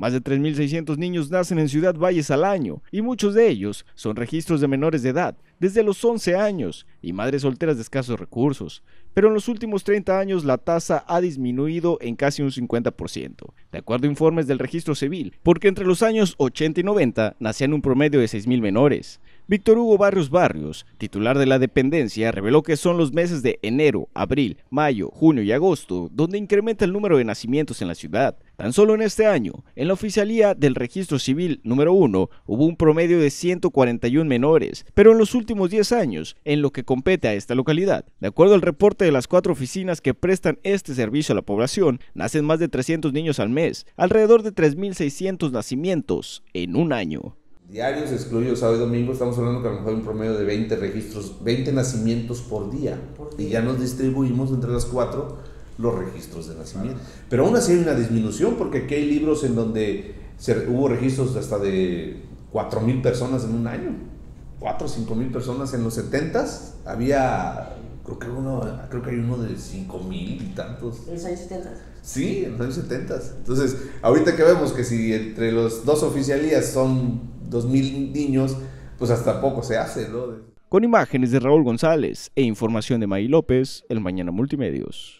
Más de 3.600 niños nacen en Ciudad Valles al año y muchos de ellos son registros de menores de edad, desde los 11 años, y madres solteras de escasos recursos. Pero en los últimos 30 años la tasa ha disminuido en casi un 50%, de acuerdo a informes del registro civil, porque entre los años 80 y 90 nacían un promedio de 6.000 menores. Víctor Hugo Barrios Barrios, titular de la dependencia, reveló que son los meses de enero, abril, mayo, junio y agosto donde incrementa el número de nacimientos en la ciudad. Tan solo en este año, en la oficialía del registro civil número 1 hubo un promedio de 141 menores, pero en los últimos 10 años, en lo que compete a esta localidad, de acuerdo al reporte de las cuatro oficinas que prestan este servicio a la población, nacen más de 300 niños al mes, alrededor de 3.600 nacimientos en un año diarios, excluidos sábado y domingo, estamos hablando que a lo mejor hay un promedio de 20 registros, 20 nacimientos por día. Y ya nos distribuimos entre las cuatro los registros de nacimiento. Pero aún así hay una disminución, porque aquí hay libros en donde hubo registros hasta de 4 mil personas en un año. 4 o 5 mil personas en los 70 Había, creo que, uno, creo que hay uno de 5 mil y tantos. En los años 70. Sí, en los años 70. Entonces, ahorita que vemos que si entre los dos oficialías son 2.000 niños, pues hasta poco se hace, Con imágenes de Raúl González e información de May López, el Mañana Multimedios.